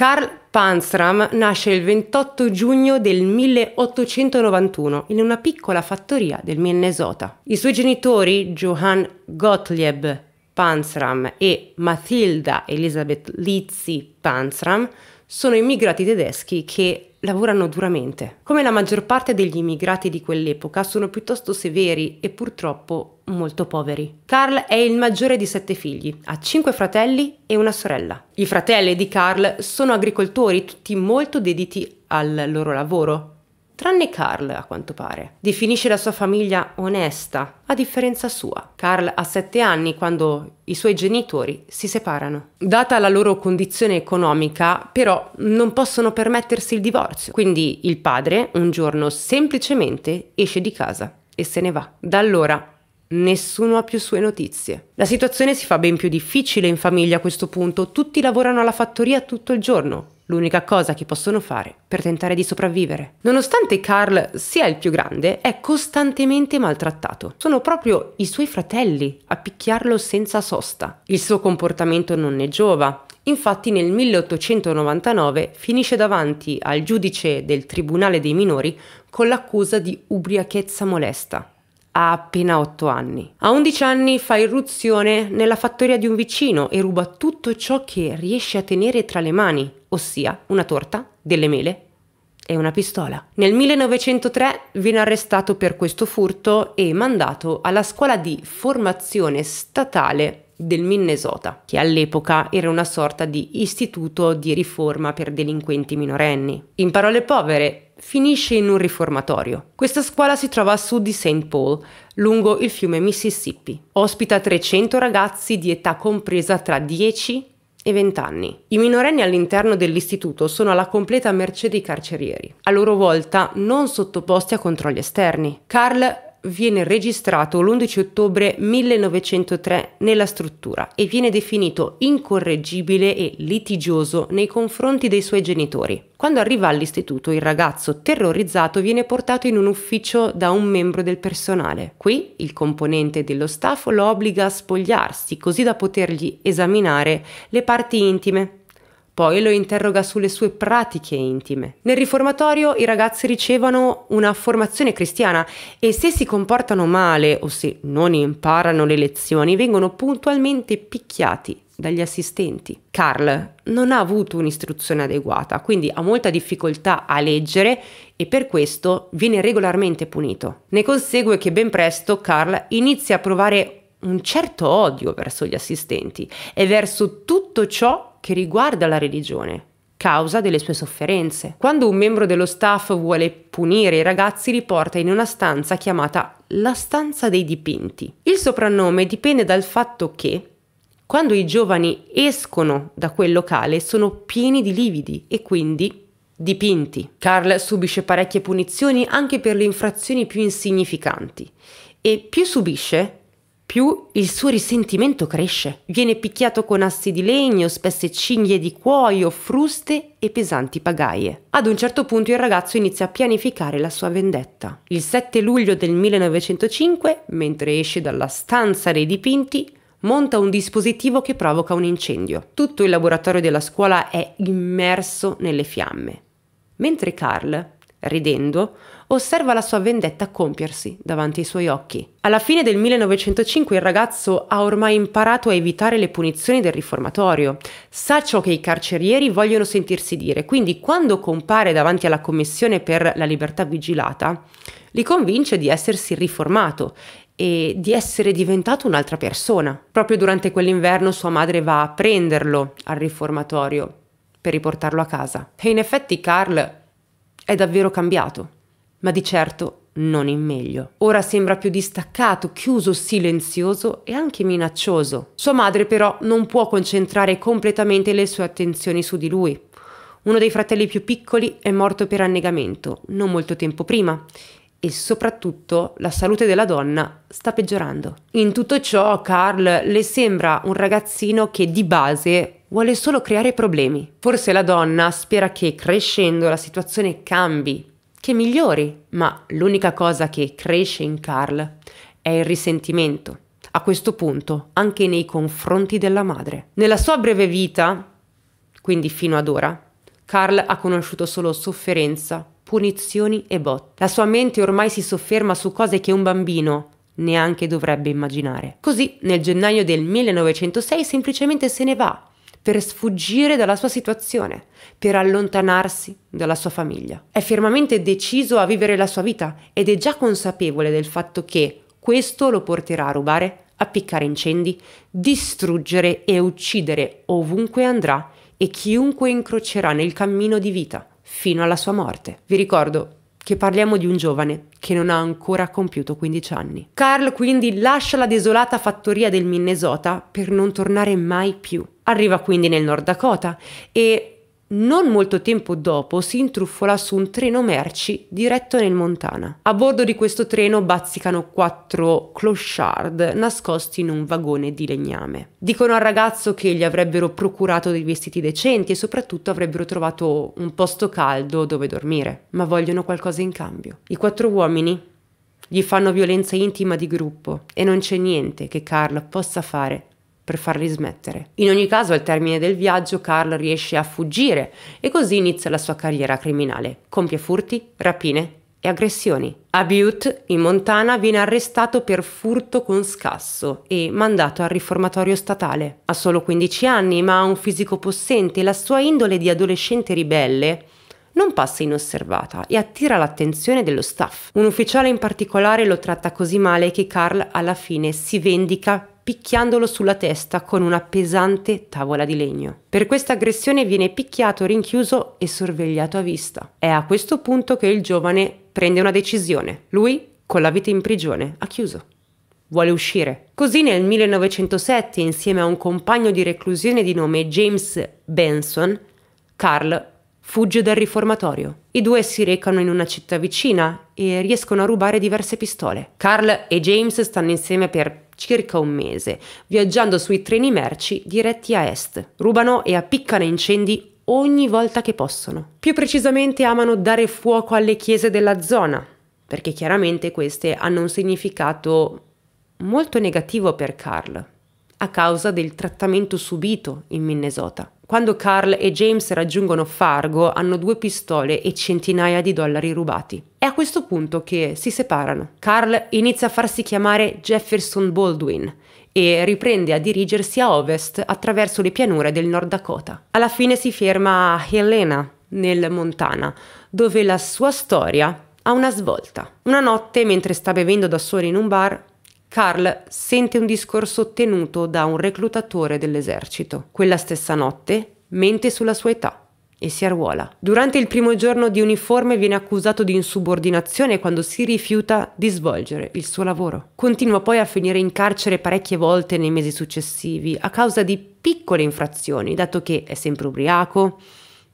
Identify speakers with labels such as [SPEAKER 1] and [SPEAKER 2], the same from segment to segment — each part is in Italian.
[SPEAKER 1] Karl Panzram nasce il 28 giugno del 1891 in una piccola fattoria del Minnesota. I suoi genitori, Johann Gottlieb Panzram e Mathilda Elisabeth Lizzi Panzram, sono immigrati tedeschi che lavorano duramente. Come la maggior parte degli immigrati di quell'epoca sono piuttosto severi e purtroppo molto poveri. Carl è il maggiore di sette figli, ha cinque fratelli e una sorella. I fratelli di Carl sono agricoltori, tutti molto dediti al loro lavoro tranne Carl a quanto pare. Definisce la sua famiglia onesta, a differenza sua. Carl ha sette anni quando i suoi genitori si separano. Data la loro condizione economica, però, non possono permettersi il divorzio, quindi il padre un giorno semplicemente esce di casa e se ne va. Da allora Nessuno ha più sue notizie. La situazione si fa ben più difficile in famiglia a questo punto. Tutti lavorano alla fattoria tutto il giorno, l'unica cosa che possono fare per tentare di sopravvivere. Nonostante Carl sia il più grande, è costantemente maltrattato. Sono proprio i suoi fratelli a picchiarlo senza sosta. Il suo comportamento non ne giova. Infatti nel 1899 finisce davanti al giudice del Tribunale dei Minori con l'accusa di ubriachezza molesta ha appena 8 anni. A 11 anni fa irruzione nella fattoria di un vicino e ruba tutto ciò che riesce a tenere tra le mani ossia una torta, delle mele e una pistola. Nel 1903 viene arrestato per questo furto e mandato alla scuola di formazione statale del Minnesota, che all'epoca era una sorta di istituto di riforma per delinquenti minorenni. In parole povere, finisce in un riformatorio. Questa scuola si trova a sud di St. Paul, lungo il fiume Mississippi. Ospita 300 ragazzi di età compresa tra 10 e 20 anni. I minorenni all'interno dell'istituto sono alla completa mercé dei carcerieri, a loro volta non sottoposti a controlli esterni. Carl viene registrato l'11 ottobre 1903 nella struttura e viene definito incorreggibile e litigioso nei confronti dei suoi genitori. Quando arriva all'istituto, il ragazzo, terrorizzato, viene portato in un ufficio da un membro del personale. Qui il componente dello staff lo obbliga a spogliarsi così da potergli esaminare le parti intime. Poi lo interroga sulle sue pratiche intime. Nel riformatorio i ragazzi ricevono una formazione cristiana e se si comportano male o se non imparano le lezioni vengono puntualmente picchiati dagli assistenti. Carl non ha avuto un'istruzione adeguata, quindi ha molta difficoltà a leggere e per questo viene regolarmente punito. Ne consegue che ben presto Carl inizia a provare un certo odio verso gli assistenti e verso tutto ciò che riguarda la religione, causa delle sue sofferenze. Quando un membro dello staff vuole punire i ragazzi li porta in una stanza chiamata la stanza dei dipinti. Il soprannome dipende dal fatto che quando i giovani escono da quel locale sono pieni di lividi e quindi dipinti. Carl subisce parecchie punizioni anche per le infrazioni più insignificanti e più subisce, più il suo risentimento cresce. Viene picchiato con assi di legno, spesse cinghie di cuoio, fruste e pesanti pagaie. Ad un certo punto il ragazzo inizia a pianificare la sua vendetta. Il 7 luglio del 1905, mentre esce dalla stanza dei dipinti, monta un dispositivo che provoca un incendio. Tutto il laboratorio della scuola è immerso nelle fiamme. Mentre Carl ridendo, osserva la sua vendetta compiersi davanti ai suoi occhi. Alla fine del 1905 il ragazzo ha ormai imparato a evitare le punizioni del riformatorio, sa ciò che i carcerieri vogliono sentirsi dire, quindi quando compare davanti alla Commissione per la libertà vigilata, li convince di essersi riformato e di essere diventato un'altra persona. Proprio durante quell'inverno sua madre va a prenderlo al riformatorio per riportarlo a casa. E in effetti Carl è davvero cambiato, ma di certo non in meglio. Ora sembra più distaccato, chiuso, silenzioso e anche minaccioso. Sua madre però non può concentrare completamente le sue attenzioni su di lui. Uno dei fratelli più piccoli è morto per annegamento non molto tempo prima e soprattutto la salute della donna sta peggiorando. In tutto ciò Carl le sembra un ragazzino che di base vuole solo creare problemi. Forse la donna spera che crescendo la situazione cambi, che migliori, ma l'unica cosa che cresce in Carl è il risentimento. A questo punto anche nei confronti della madre. Nella sua breve vita, quindi fino ad ora, Carl ha conosciuto solo sofferenza, punizioni e botte. La sua mente ormai si sofferma su cose che un bambino neanche dovrebbe immaginare. Così, nel gennaio del 1906, semplicemente se ne va per sfuggire dalla sua situazione, per allontanarsi dalla sua famiglia. È fermamente deciso a vivere la sua vita ed è già consapevole del fatto che questo lo porterà a rubare, appiccare incendi, distruggere e uccidere ovunque andrà e chiunque incrocerà nel cammino di vita fino alla sua morte. Vi ricordo che parliamo di un giovane che non ha ancora compiuto 15 anni. Carl quindi lascia la desolata fattoria del Minnesota per non tornare mai più. Arriva quindi nel Nord Dakota e non molto tempo dopo si intruffola su un treno merci diretto nel Montana. A bordo di questo treno bazzicano quattro clochard nascosti in un vagone di legname. Dicono al ragazzo che gli avrebbero procurato dei vestiti decenti e soprattutto avrebbero trovato un posto caldo dove dormire, ma vogliono qualcosa in cambio. I quattro uomini gli fanno violenza intima di gruppo e non c'è niente che Carl possa fare per farli smettere. In ogni caso, al termine del viaggio, Carl riesce a fuggire e così inizia la sua carriera criminale. Compie furti, rapine e aggressioni. A Butte, in Montana, viene arrestato per furto con scasso e mandato al riformatorio statale. Ha solo 15 anni, ma ha un fisico possente e la sua indole di adolescente ribelle non passa inosservata e attira l'attenzione dello staff. Un ufficiale in particolare lo tratta così male che Carl alla fine si vendica picchiandolo sulla testa con una pesante tavola di legno. Per questa aggressione viene picchiato, rinchiuso e sorvegliato a vista. È a questo punto che il giovane prende una decisione. Lui, con la vita in prigione, ha chiuso vuole uscire. Così nel 1907, insieme a un compagno di reclusione di nome James Benson, Carl fugge dal riformatorio. I due si recano in una città vicina e riescono a rubare diverse pistole. Carl e James stanno insieme per circa un mese, viaggiando sui treni merci diretti a est. Rubano e appiccano incendi ogni volta che possono. Più precisamente amano dare fuoco alle chiese della zona, perché chiaramente queste hanno un significato molto negativo per Carl, a causa del trattamento subito in Minnesota. Quando Carl e James raggiungono Fargo hanno due pistole e centinaia di dollari rubati. È a questo punto che si separano. Carl inizia a farsi chiamare Jefferson Baldwin e riprende a dirigersi a ovest attraverso le pianure del Nord Dakota. Alla fine si ferma a Helena, nel Montana, dove la sua storia ha una svolta. Una notte, mentre sta bevendo da solo in un bar, Carl sente un discorso tenuto da un reclutatore dell'esercito. Quella stessa notte mente sulla sua età e si arruola. Durante il primo giorno di uniforme viene accusato di insubordinazione quando si rifiuta di svolgere il suo lavoro. Continua poi a finire in carcere parecchie volte nei mesi successivi a causa di piccole infrazioni, dato che è sempre ubriaco,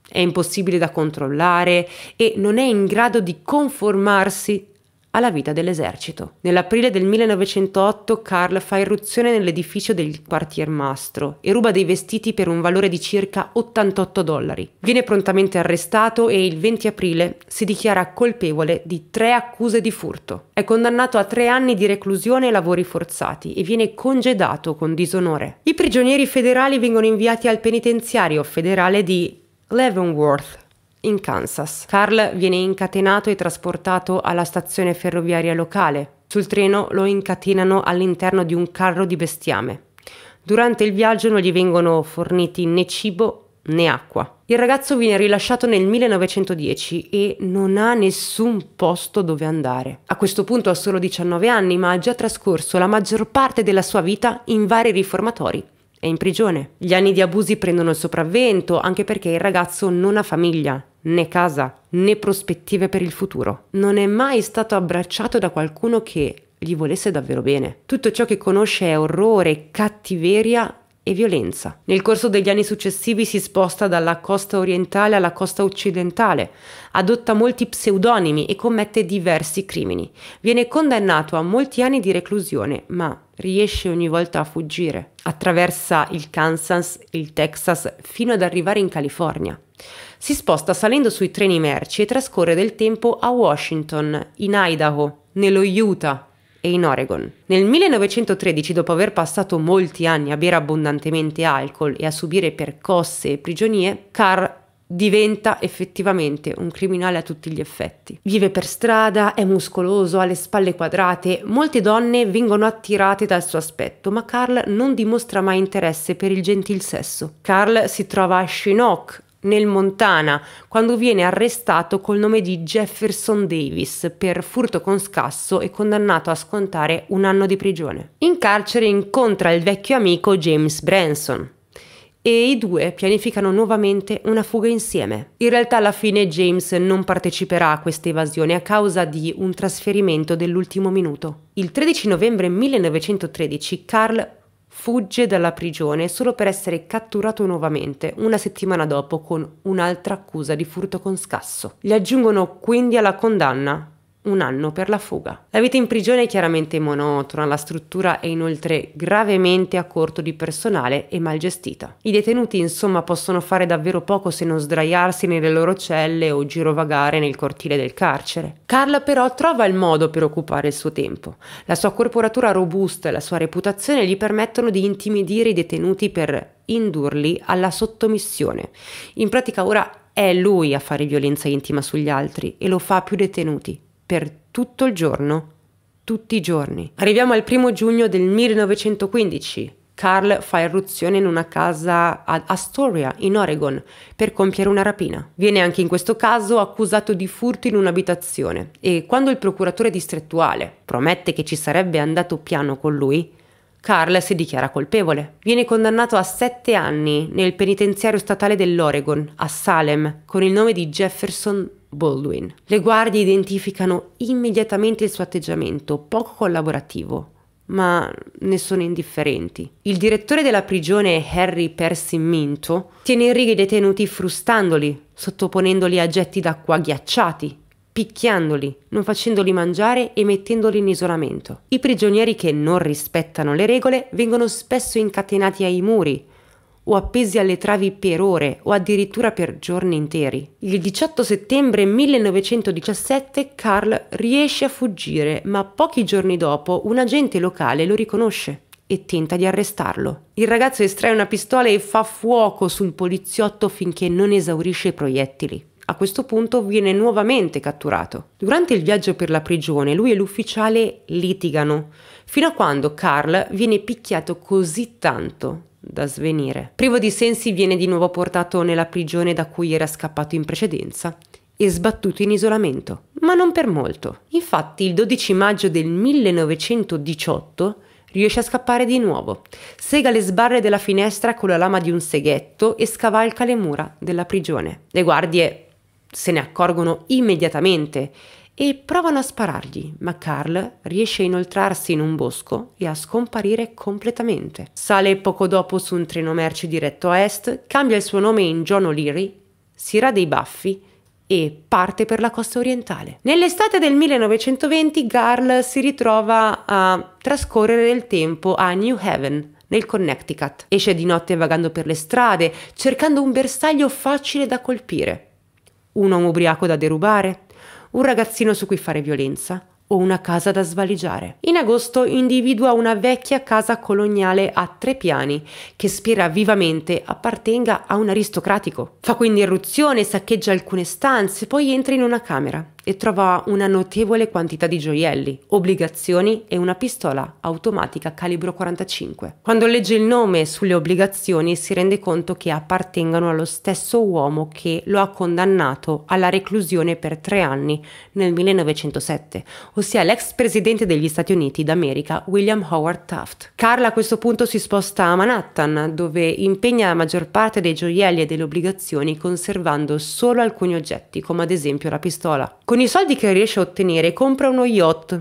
[SPEAKER 1] è impossibile da controllare e non è in grado di conformarsi alla vita dell'esercito. Nell'aprile del 1908 Carl fa irruzione nell'edificio del quartier Mastro e ruba dei vestiti per un valore di circa 88 dollari. Viene prontamente arrestato e il 20 aprile si dichiara colpevole di tre accuse di furto. È condannato a tre anni di reclusione e lavori forzati e viene congedato con disonore. I prigionieri federali vengono inviati al penitenziario federale di Leavenworth, in Kansas. Carl viene incatenato e trasportato alla stazione ferroviaria locale. Sul treno lo incatenano all'interno di un carro di bestiame. Durante il viaggio non gli vengono forniti né cibo né acqua. Il ragazzo viene rilasciato nel 1910 e non ha nessun posto dove andare. A questo punto ha solo 19 anni, ma ha già trascorso la maggior parte della sua vita in vari riformatori e in prigione. Gli anni di abusi prendono il sopravvento, anche perché il ragazzo non ha famiglia, né casa, né prospettive per il futuro. Non è mai stato abbracciato da qualcuno che gli volesse davvero bene. Tutto ciò che conosce è orrore, e cattiveria e violenza. Nel corso degli anni successivi si sposta dalla costa orientale alla costa occidentale, adotta molti pseudonimi e commette diversi crimini. Viene condannato a molti anni di reclusione, ma riesce ogni volta a fuggire. Attraversa il Kansas, il Texas, fino ad arrivare in California. Si sposta salendo sui treni merci e trascorre del tempo a Washington, in Idaho, nello Utah, e in Oregon. Nel 1913, dopo aver passato molti anni a bere abbondantemente alcol e a subire percosse e prigionie, Carr diventa effettivamente un criminale a tutti gli effetti. Vive per strada, è muscoloso, ha le spalle quadrate, molte donne vengono attirate dal suo aspetto, ma Carl non dimostra mai interesse per il gentil sesso. Carl si trova a Chinook, nel Montana, quando viene arrestato col nome di Jefferson Davis per furto con scasso e condannato a scontare un anno di prigione. In carcere incontra il vecchio amico James Branson, e i due pianificano nuovamente una fuga insieme. In realtà alla fine James non parteciperà a questa evasione a causa di un trasferimento dell'ultimo minuto. Il 13 novembre 1913 Carl fugge dalla prigione solo per essere catturato nuovamente una settimana dopo con un'altra accusa di furto con scasso. Gli aggiungono quindi alla condanna un anno per la fuga. La vita in prigione è chiaramente monotona, la struttura è inoltre gravemente a corto di personale e mal gestita. I detenuti insomma possono fare davvero poco se non sdraiarsi nelle loro celle o girovagare nel cortile del carcere. Carla però trova il modo per occupare il suo tempo. La sua corporatura robusta e la sua reputazione gli permettono di intimidire i detenuti per indurli alla sottomissione. In pratica ora è lui a fare violenza intima sugli altri e lo fa più detenuti per tutto il giorno, tutti i giorni. Arriviamo al primo giugno del 1915. Carl fa irruzione in una casa ad Astoria, in Oregon, per compiere una rapina. Viene anche in questo caso accusato di furto in un'abitazione e quando il procuratore distrettuale promette che ci sarebbe andato piano con lui, Carl si dichiara colpevole. Viene condannato a sette anni nel penitenziario statale dell'Oregon, a Salem, con il nome di Jefferson Baldwin. Le guardie identificano immediatamente il suo atteggiamento poco collaborativo, ma ne sono indifferenti. Il direttore della prigione Harry Percy Minto, tiene in riga i detenuti frustandoli, sottoponendoli a getti d'acqua ghiacciati, picchiandoli, non facendoli mangiare e mettendoli in isolamento. I prigionieri che non rispettano le regole vengono spesso incatenati ai muri, o appesi alle travi per ore o addirittura per giorni interi. Il 18 settembre 1917 Carl riesce a fuggire, ma pochi giorni dopo un agente locale lo riconosce e tenta di arrestarlo. Il ragazzo estrae una pistola e fa fuoco sul poliziotto finché non esaurisce i proiettili. A questo punto viene nuovamente catturato. Durante il viaggio per la prigione lui e l'ufficiale litigano, fino a quando Carl viene picchiato così tanto da svenire. Privo di sensi viene di nuovo portato nella prigione da cui era scappato in precedenza e sbattuto in isolamento, ma non per molto. Infatti il 12 maggio del 1918 riesce a scappare di nuovo, sega le sbarre della finestra con la lama di un seghetto e scavalca le mura della prigione. Le guardie se ne accorgono immediatamente e provano a sparargli, ma Carl riesce a inoltrarsi in un bosco e a scomparire completamente. Sale poco dopo su un treno merci diretto a est, cambia il suo nome in John O'Leary, si rade i baffi e parte per la costa orientale. Nell'estate del 1920 Carl si ritrova a trascorrere il tempo a New Haven, nel Connecticut. Esce di notte vagando per le strade, cercando un bersaglio facile da colpire. Un uomo ubriaco da derubare, un ragazzino su cui fare violenza o una casa da svaligiare. In agosto individua una vecchia casa coloniale a tre piani che spera vivamente appartenga a un aristocratico. Fa quindi irruzione, saccheggia alcune stanze, poi entra in una camera e trova una notevole quantità di gioielli, obbligazioni e una pistola automatica calibro 45. Quando legge il nome sulle obbligazioni si rende conto che appartengono allo stesso uomo che lo ha condannato alla reclusione per tre anni nel 1907, ossia l'ex presidente degli Stati Uniti d'America William Howard Taft. Carl a questo punto si sposta a Manhattan, dove impegna la maggior parte dei gioielli e delle obbligazioni conservando solo alcuni oggetti, come ad esempio la pistola. Con con i soldi che riesce a ottenere compra uno yacht,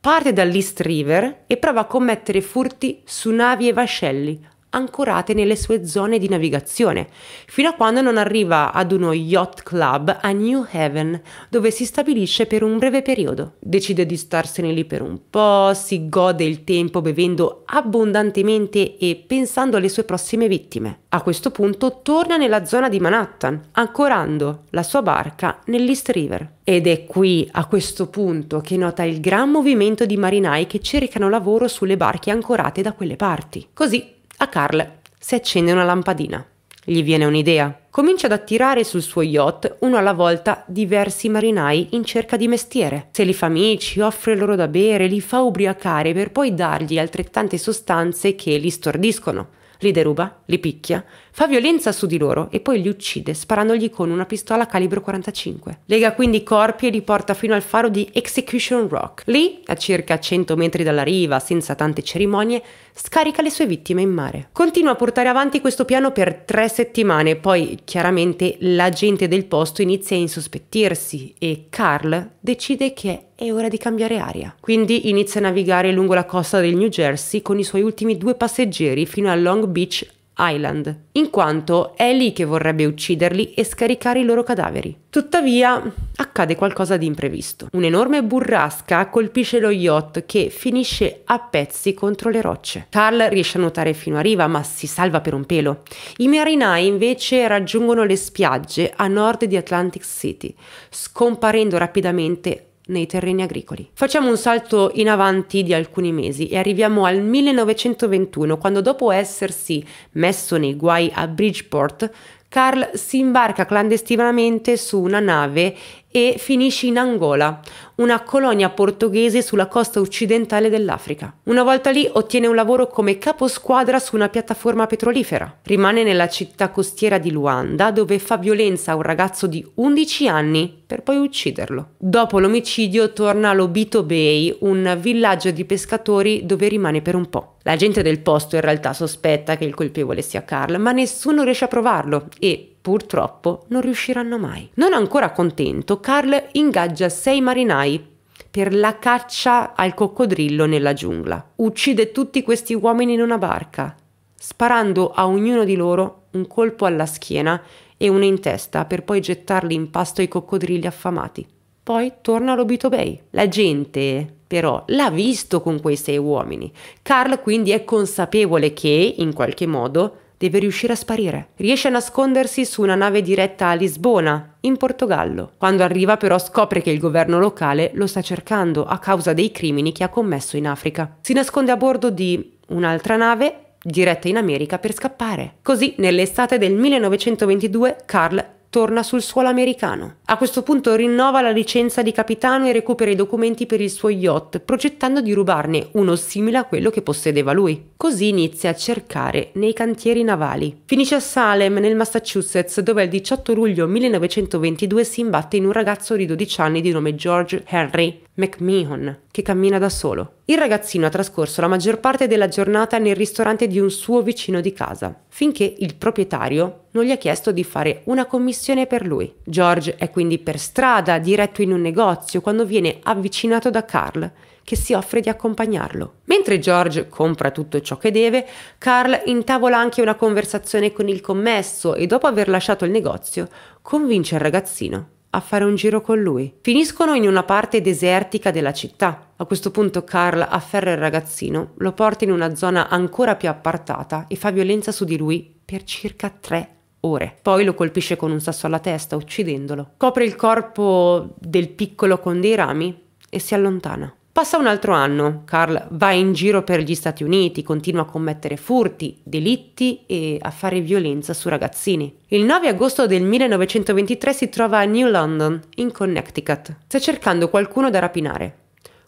[SPEAKER 1] parte dall'East River e prova a commettere furti su navi e vascelli, ancorate nelle sue zone di navigazione, fino a quando non arriva ad uno yacht club a New Haven, dove si stabilisce per un breve periodo. Decide di starsene lì per un po', si gode il tempo bevendo abbondantemente e pensando alle sue prossime vittime. A questo punto torna nella zona di Manhattan, ancorando la sua barca nell'East River. Ed è qui, a questo punto, che nota il gran movimento di marinai che cercano lavoro sulle barche ancorate da quelle parti. Così a Carl si accende una lampadina. Gli viene un'idea. Comincia ad attirare sul suo yacht, uno alla volta, diversi marinai in cerca di mestiere. Se li fa amici, offre loro da bere, li fa ubriacare per poi dargli altrettante sostanze che li stordiscono. Li deruba, li picchia, fa violenza su di loro e poi li uccide sparandogli con una pistola calibro 45. Lega quindi i corpi e li porta fino al faro di Execution Rock. Lì, a circa 100 metri dalla riva, senza tante cerimonie, scarica le sue vittime in mare. Continua a portare avanti questo piano per tre settimane, poi chiaramente la gente del posto inizia a insospettirsi e Carl decide che è ora di cambiare aria. Quindi inizia a navigare lungo la costa del New Jersey con i suoi ultimi due passeggeri fino a Long Beach Island, in quanto è lì che vorrebbe ucciderli e scaricare i loro cadaveri. Tuttavia, accade qualcosa di imprevisto. Un'enorme burrasca colpisce lo yacht che finisce a pezzi contro le rocce. Carl riesce a nuotare fino a riva, ma si salva per un pelo. I marinai invece raggiungono le spiagge a nord di Atlantic City, scomparendo rapidamente nei terreni agricoli. Facciamo un salto in avanti di alcuni mesi e arriviamo al 1921, quando dopo essersi messo nei guai a Bridgeport, Carl si imbarca clandestinamente su una nave e finisce in Angola, una colonia portoghese sulla costa occidentale dell'Africa. Una volta lì ottiene un lavoro come caposquadra su una piattaforma petrolifera. Rimane nella città costiera di Luanda dove fa violenza a un ragazzo di 11 anni per poi ucciderlo. Dopo l'omicidio torna a Lobito Bay, un villaggio di pescatori dove rimane per un po'. La gente del posto in realtà sospetta che il colpevole sia Carl, ma nessuno riesce a provarlo e purtroppo non riusciranno mai. Non ancora contento, Carl ingaggia sei marinai per la caccia al coccodrillo nella giungla. Uccide tutti questi uomini in una barca, sparando a ognuno di loro un colpo alla schiena e uno in testa per poi gettarli in pasto ai coccodrilli affamati. Poi torna a Lobito Bay. La gente però l'ha visto con quei sei uomini. Carl quindi è consapevole che, in qualche modo, deve riuscire a sparire. Riesce a nascondersi su una nave diretta a Lisbona, in Portogallo. Quando arriva però scopre che il governo locale lo sta cercando a causa dei crimini che ha commesso in Africa. Si nasconde a bordo di un'altra nave diretta in America per scappare. Così nell'estate del 1922 Carl torna sul suolo americano. A questo punto rinnova la licenza di capitano e recupera i documenti per il suo yacht, progettando di rubarne uno simile a quello che possedeva lui. Così inizia a cercare nei cantieri navali. Finisce a Salem, nel Massachusetts, dove il 18 luglio 1922 si imbatte in un ragazzo di 12 anni di nome George Henry McMahon, che cammina da solo. Il ragazzino ha trascorso la maggior parte della giornata nel ristorante di un suo vicino di casa finché il proprietario non gli ha chiesto di fare una commissione per lui. George è quindi per strada, diretto in un negozio, quando viene avvicinato da Carl, che si offre di accompagnarlo. Mentre George compra tutto ciò che deve, Carl intavola anche una conversazione con il commesso e dopo aver lasciato il negozio, convince il ragazzino a fare un giro con lui. Finiscono in una parte desertica della città. A questo punto Carl afferra il ragazzino, lo porta in una zona ancora più appartata e fa violenza su di lui per circa tre ore. Poi lo colpisce con un sasso alla testa, uccidendolo. Copre il corpo del piccolo con dei rami e si allontana. Passa un altro anno, Carl va in giro per gli Stati Uniti, continua a commettere furti, delitti e a fare violenza su ragazzini. Il 9 agosto del 1923 si trova a New London, in Connecticut. Sta cercando qualcuno da rapinare,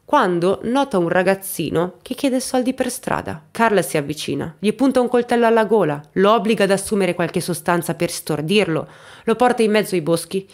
[SPEAKER 1] quando nota un ragazzino che chiede soldi per strada. Carl si avvicina, gli punta un coltello alla gola, lo obbliga ad assumere qualche sostanza per stordirlo, lo porta in mezzo ai boschi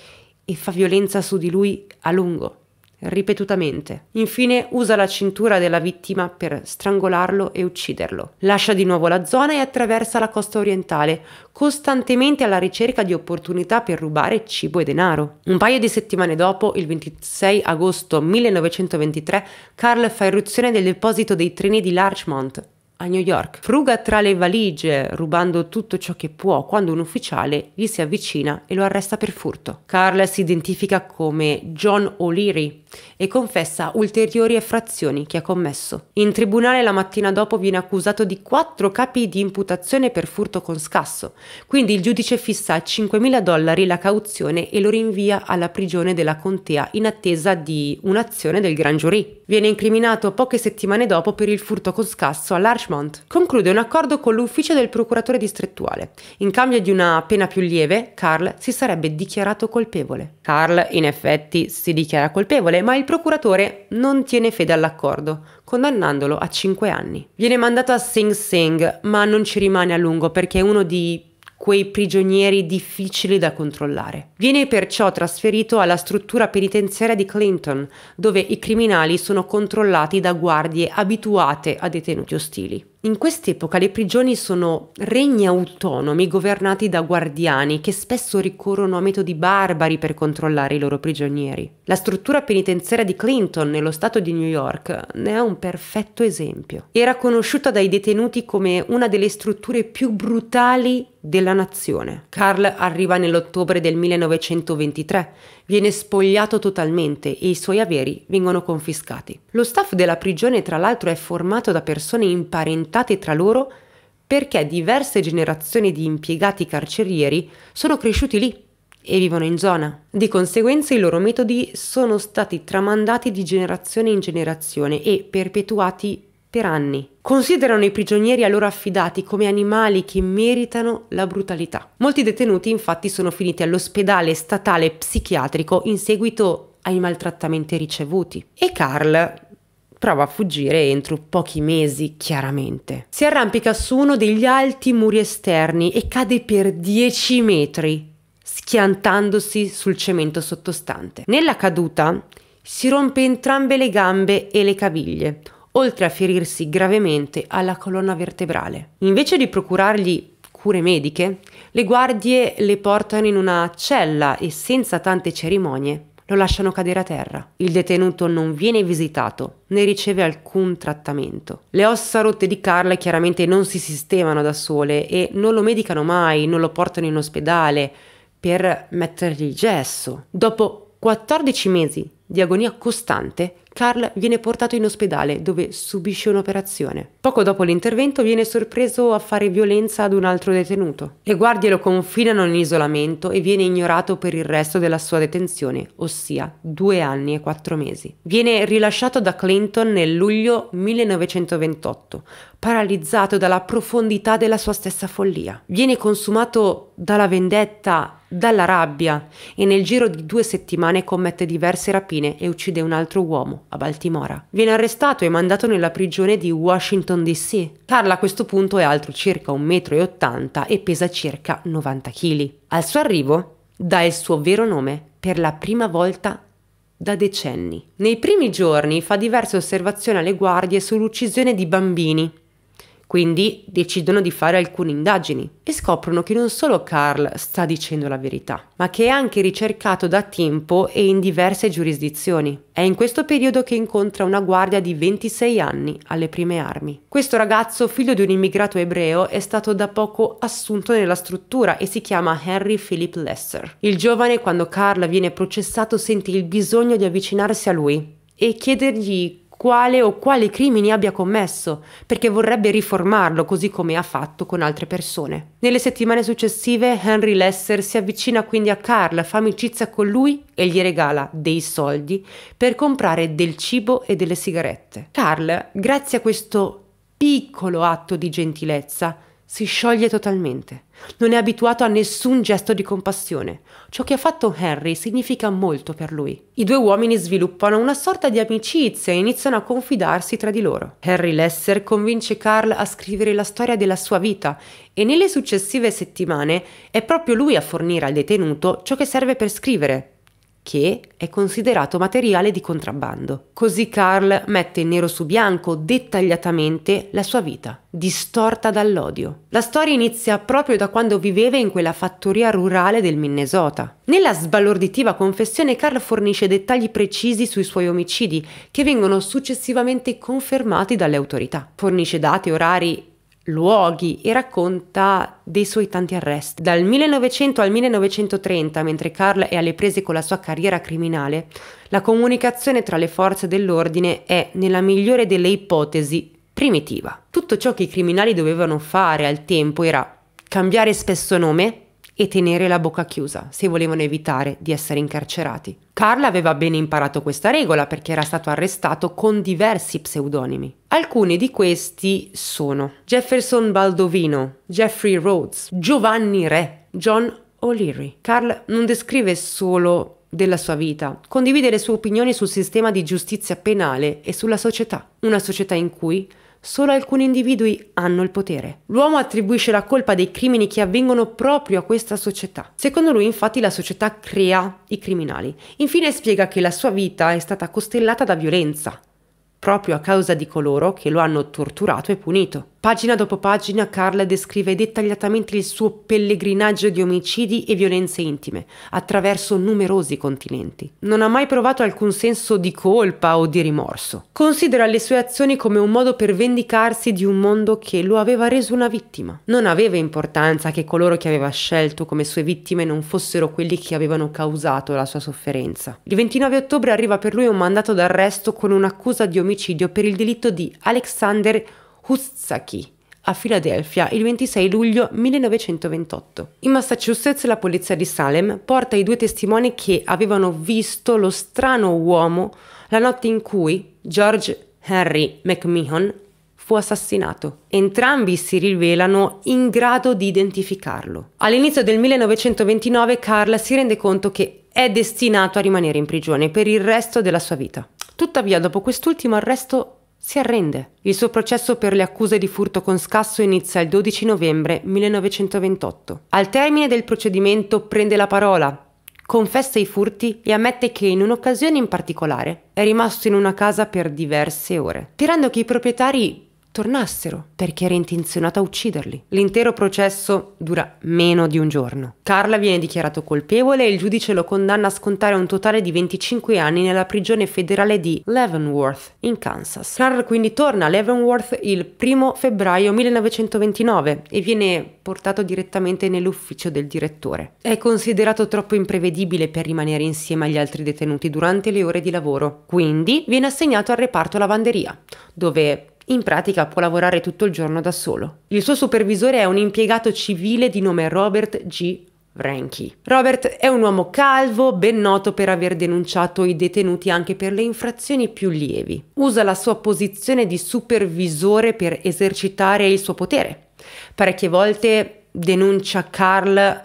[SPEAKER 1] e fa violenza su di lui a lungo ripetutamente. Infine usa la cintura della vittima per strangolarlo e ucciderlo. Lascia di nuovo la zona e attraversa la costa orientale, costantemente alla ricerca di opportunità per rubare cibo e denaro. Un paio di settimane dopo, il 26 agosto 1923, Carl fa irruzione nel deposito dei treni di Larchmont, a New York. Fruga tra le valigie, rubando tutto ciò che può, quando un ufficiale gli si avvicina e lo arresta per furto. Carl si identifica come John O'Leary e confessa ulteriori effrazioni che ha commesso. In tribunale la mattina dopo viene accusato di quattro capi di imputazione per furto con scasso, quindi il giudice fissa a 5.000 dollari la cauzione e lo rinvia alla prigione della contea in attesa di un'azione del gran giurì. Viene incriminato poche settimane dopo per il furto con scasso all'Arch Ashmont conclude un accordo con l'ufficio del procuratore distrettuale. In cambio di una pena più lieve, Carl si sarebbe dichiarato colpevole. Carl in effetti si dichiara colpevole, ma il procuratore non tiene fede all'accordo, condannandolo a 5 anni. Viene mandato a Sing Sing, ma non ci rimane a lungo perché uno di quei prigionieri difficili da controllare. Viene perciò trasferito alla struttura penitenziaria di Clinton, dove i criminali sono controllati da guardie abituate a detenuti ostili. In quest'epoca le prigioni sono regni autonomi governati da guardiani che spesso ricorrono a metodi barbari per controllare i loro prigionieri. La struttura penitenziaria di Clinton nello stato di New York ne è un perfetto esempio. Era conosciuta dai detenuti come una delle strutture più brutali della nazione. Carl arriva nell'ottobre del 1923 viene spogliato totalmente e i suoi averi vengono confiscati. Lo staff della prigione tra l'altro è formato da persone imparentate tra loro perché diverse generazioni di impiegati carcerieri sono cresciuti lì e vivono in zona. Di conseguenza i loro metodi sono stati tramandati di generazione in generazione e perpetuati per anni considerano i prigionieri a loro affidati come animali che meritano la brutalità. Molti detenuti infatti sono finiti all'ospedale statale psichiatrico in seguito ai maltrattamenti ricevuti. E Carl prova a fuggire entro pochi mesi, chiaramente. Si arrampica su uno degli alti muri esterni e cade per 10 metri, schiantandosi sul cemento sottostante. Nella caduta si rompe entrambe le gambe e le caviglie oltre a ferirsi gravemente alla colonna vertebrale. Invece di procurargli cure mediche, le guardie le portano in una cella e senza tante cerimonie lo lasciano cadere a terra. Il detenuto non viene visitato né riceve alcun trattamento. Le ossa rotte di Carla chiaramente non si sistemano da sole e non lo medicano mai, non lo portano in ospedale per mettergli il gesso. Dopo 14 mesi di agonia costante, Carl viene portato in ospedale dove subisce un'operazione. Poco dopo l'intervento viene sorpreso a fare violenza ad un altro detenuto. Le guardie lo confinano in isolamento e viene ignorato per il resto della sua detenzione, ossia due anni e quattro mesi. Viene rilasciato da Clinton nel luglio 1928, paralizzato dalla profondità della sua stessa follia. Viene consumato dalla vendetta dalla rabbia e nel giro di due settimane commette diverse rapine e uccide un altro uomo a Baltimora. Viene arrestato e mandato nella prigione di Washington DC. Carla a questo punto è alto circa 1,80 m e pesa circa 90 kg. Al suo arrivo dà il suo vero nome per la prima volta da decenni. Nei primi giorni fa diverse osservazioni alle guardie sull'uccisione di bambini quindi decidono di fare alcune indagini e scoprono che non solo Carl sta dicendo la verità, ma che è anche ricercato da tempo e in diverse giurisdizioni. È in questo periodo che incontra una guardia di 26 anni alle prime armi. Questo ragazzo, figlio di un immigrato ebreo, è stato da poco assunto nella struttura e si chiama Henry Philip Lesser. Il giovane, quando Carl viene processato, sente il bisogno di avvicinarsi a lui e chiedergli quale o quali crimini abbia commesso, perché vorrebbe riformarlo così come ha fatto con altre persone. Nelle settimane successive Henry Lesser si avvicina quindi a Carl, fa amicizia con lui e gli regala dei soldi per comprare del cibo e delle sigarette. Carl, grazie a questo piccolo atto di gentilezza, si scioglie totalmente. Non è abituato a nessun gesto di compassione. Ciò che ha fatto Henry significa molto per lui. I due uomini sviluppano una sorta di amicizia e iniziano a confidarsi tra di loro. Henry Lesser convince Carl a scrivere la storia della sua vita e nelle successive settimane è proprio lui a fornire al detenuto ciò che serve per scrivere, che è considerato materiale di contrabbando. Così Carl mette nero su bianco dettagliatamente la sua vita, distorta dall'odio. La storia inizia proprio da quando viveva in quella fattoria rurale del Minnesota. Nella sbalorditiva confessione Carl fornisce dettagli precisi sui suoi omicidi, che vengono successivamente confermati dalle autorità. Fornisce date, orari luoghi e racconta dei suoi tanti arresti. Dal 1900 al 1930, mentre Carl è alle prese con la sua carriera criminale, la comunicazione tra le forze dell'ordine è, nella migliore delle ipotesi, primitiva. Tutto ciò che i criminali dovevano fare al tempo era cambiare spesso nome, e tenere la bocca chiusa se volevano evitare di essere incarcerati. Carl aveva bene imparato questa regola perché era stato arrestato con diversi pseudonimi. Alcuni di questi sono Jefferson Baldovino, Jeffrey Rhodes, Giovanni Re, John O'Leary. Carl non descrive solo della sua vita, condivide le sue opinioni sul sistema di giustizia penale e sulla società, una società in cui solo alcuni individui hanno il potere. L'uomo attribuisce la colpa dei crimini che avvengono proprio a questa società. Secondo lui, infatti, la società crea i criminali. Infine spiega che la sua vita è stata costellata da violenza, proprio a causa di coloro che lo hanno torturato e punito. Pagina dopo pagina Carla descrive dettagliatamente il suo pellegrinaggio di omicidi e violenze intime, attraverso numerosi continenti. Non ha mai provato alcun senso di colpa o di rimorso. Considera le sue azioni come un modo per vendicarsi di un mondo che lo aveva reso una vittima. Non aveva importanza che coloro che aveva scelto come sue vittime non fossero quelli che avevano causato la sua sofferenza. Il 29 ottobre arriva per lui un mandato d'arresto con un'accusa di omicidio per il delitto di Alexander Hustaki a Filadelfia il 26 luglio 1928. In Massachusetts la polizia di Salem porta i due testimoni che avevano visto lo strano uomo la notte in cui George Henry McMahon fu assassinato. Entrambi si rivelano in grado di identificarlo. All'inizio del 1929 Carl si rende conto che è destinato a rimanere in prigione per il resto della sua vita. Tuttavia, dopo quest'ultimo arresto si arrende. Il suo processo per le accuse di furto con scasso inizia il 12 novembre 1928. Al termine del procedimento prende la parola, confessa i furti e ammette che in un'occasione in particolare è rimasto in una casa per diverse ore, tirando che i proprietari tornassero perché era intenzionato a ucciderli. L'intero processo dura meno di un giorno. Carla viene dichiarato colpevole e il giudice lo condanna a scontare un totale di 25 anni nella prigione federale di Leavenworth, in Kansas. Carla quindi torna a Leavenworth il 1 febbraio 1929 e viene portato direttamente nell'ufficio del direttore. È considerato troppo imprevedibile per rimanere insieme agli altri detenuti durante le ore di lavoro, quindi viene assegnato al reparto lavanderia, dove in pratica può lavorare tutto il giorno da solo. Il suo supervisore è un impiegato civile di nome Robert G. Ranky. Robert è un uomo calvo, ben noto per aver denunciato i detenuti anche per le infrazioni più lievi. Usa la sua posizione di supervisore per esercitare il suo potere. Parecchie volte denuncia Carl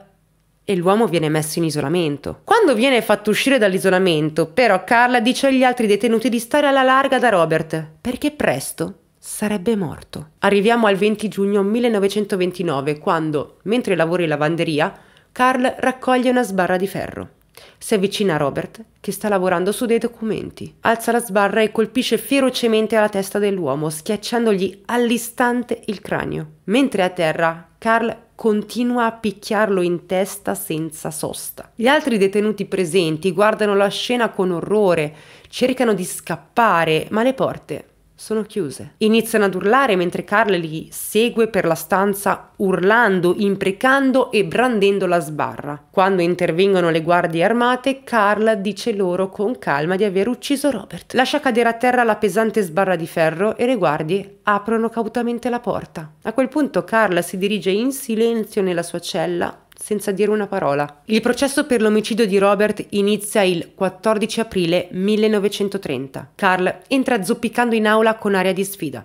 [SPEAKER 1] e l'uomo viene messo in isolamento. Quando viene fatto uscire dall'isolamento, però Carl dice agli altri detenuti di stare alla larga da Robert, perché presto sarebbe morto. Arriviamo al 20 giugno 1929 quando, mentre lavora in lavanderia, Carl raccoglie una sbarra di ferro. Si avvicina a Robert, che sta lavorando su dei documenti. Alza la sbarra e colpisce ferocemente alla testa dell'uomo, schiacciandogli all'istante il cranio. Mentre a terra, Carl continua a picchiarlo in testa senza sosta. Gli altri detenuti presenti guardano la scena con orrore, cercano di scappare, ma le porte sono chiuse. Iniziano ad urlare mentre Carl li segue per la stanza urlando, imprecando e brandendo la sbarra. Quando intervengono le guardie armate, Carl dice loro con calma di aver ucciso Robert. Lascia cadere a terra la pesante sbarra di ferro e le guardie aprono cautamente la porta. A quel punto Carl si dirige in silenzio nella sua cella senza dire una parola. Il processo per l'omicidio di Robert inizia il 14 aprile 1930. Carl entra zoppicando in aula con aria di sfida.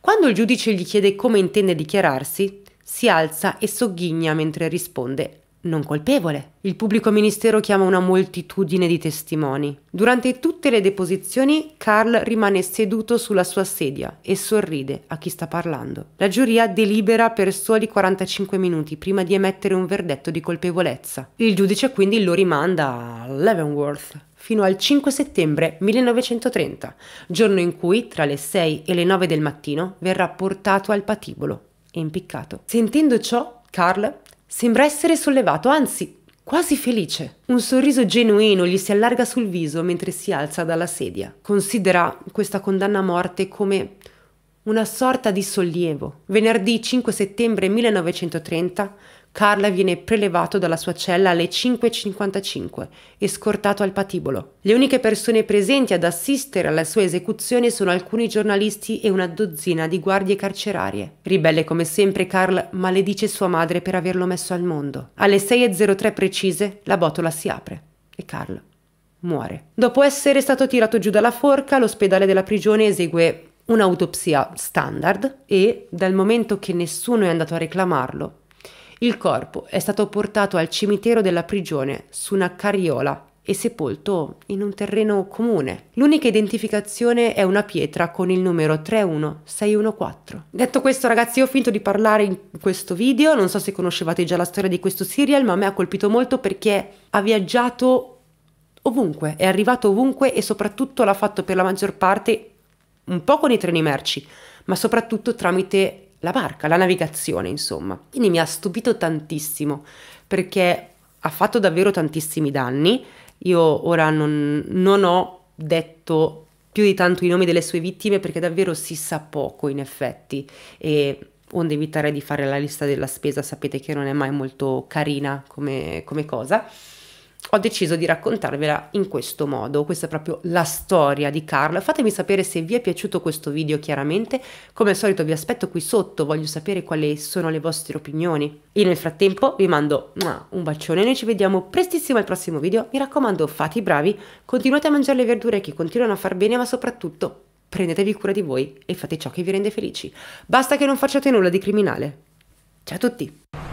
[SPEAKER 1] Quando il giudice gli chiede come intende dichiararsi, si alza e sogghigna mentre risponde non colpevole. Il pubblico ministero chiama una moltitudine di testimoni. Durante tutte le deposizioni, Carl rimane seduto sulla sua sedia e sorride a chi sta parlando. La giuria delibera per soli 45 minuti prima di emettere un verdetto di colpevolezza. Il giudice quindi lo rimanda a Leavenworth fino al 5 settembre 1930, giorno in cui tra le 6 e le 9 del mattino verrà portato al patibolo e impiccato. Sentendo ciò, Carl Sembra essere sollevato, anzi quasi felice. Un sorriso genuino gli si allarga sul viso mentre si alza dalla sedia. Considera questa condanna a morte come una sorta di sollievo. Venerdì 5 settembre 1930 Carla viene prelevato dalla sua cella alle 5.55 e scortato al patibolo. Le uniche persone presenti ad assistere alla sua esecuzione sono alcuni giornalisti e una dozzina di guardie carcerarie. Ribelle come sempre, Carl maledice sua madre per averlo messo al mondo. Alle 6.03 precise la botola si apre e Carl muore. Dopo essere stato tirato giù dalla forca, l'ospedale della prigione esegue un'autopsia standard e, dal momento che nessuno è andato a reclamarlo, il corpo è stato portato al cimitero della prigione su una carriola e sepolto in un terreno comune. L'unica identificazione è una pietra con il numero 31614. Detto questo ragazzi ho finito di parlare in questo video, non so se conoscevate già la storia di questo serial ma a me ha colpito molto perché ha viaggiato ovunque, è arrivato ovunque e soprattutto l'ha fatto per la maggior parte un po' con i treni merci ma soprattutto tramite la barca, la navigazione, insomma. Quindi mi ha stupito tantissimo perché ha fatto davvero tantissimi danni. Io ora non, non ho detto più di tanto i nomi delle sue vittime perché davvero si sa poco in effetti e onde evitare di fare la lista della spesa sapete che non è mai molto carina come, come cosa ho deciso di raccontarvela in questo modo. Questa è proprio la storia di Carl. Fatemi sapere se vi è piaciuto questo video, chiaramente. Come al solito vi aspetto qui sotto, voglio sapere quali sono le vostre opinioni. Io nel frattempo vi mando un bacione, noi ci vediamo prestissimo al prossimo video. Mi raccomando, fate i bravi, continuate a mangiare le verdure che continuano a far bene, ma soprattutto prendetevi cura di voi e fate ciò che vi rende felici. Basta che non facciate nulla di criminale. Ciao a tutti!